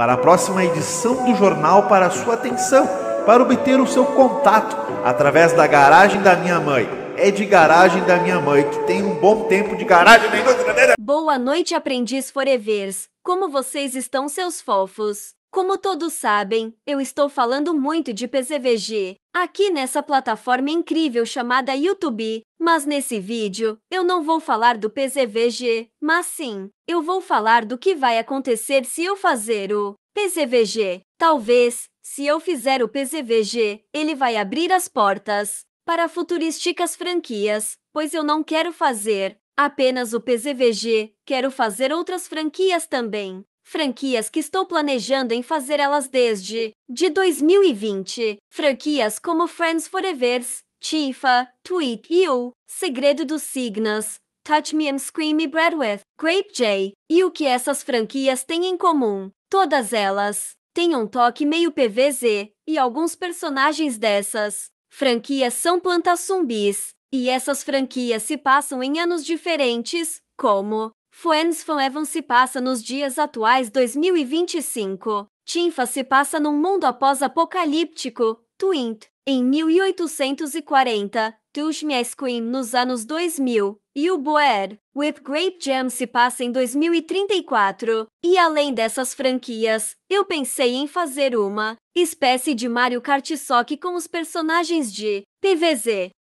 para a próxima edição do jornal para sua atenção, para obter o seu contato através da garagem da minha mãe. É de garagem da minha mãe, que tem um bom tempo de garagem. Boa noite, aprendiz Forevers. Como vocês estão, seus fofos? Como todos sabem, eu estou falando muito de PZVG aqui nessa plataforma incrível chamada YouTube, mas nesse vídeo eu não vou falar do PZVG, mas sim, eu vou falar do que vai acontecer se eu fazer o PZVG. Talvez, se eu fizer o PZVG, ele vai abrir as portas para futurísticas franquias, pois eu não quero fazer apenas o PZVG. quero fazer outras franquias também franquias que estou planejando em fazer elas desde de 2020, franquias como Friends Forever, Tifa, Tweet You, Segredo dos Signas, Touch Me and Scream e Bread Grape J, e o que essas franquias têm em comum. Todas elas têm um toque meio PVZ, e alguns personagens dessas franquias são plantas zumbis, e essas franquias se passam em anos diferentes, como von Evan se passa nos dias atuais 2025. Tinfa se passa num mundo após-apocalíptico, Twint, em 1840, Tushmiesquim nos anos 2000, e o Boer, Whip Grape Jam se passa em 2034. E além dessas franquias, eu pensei em fazer uma espécie de Mario Kart só que com os personagens de PVZ,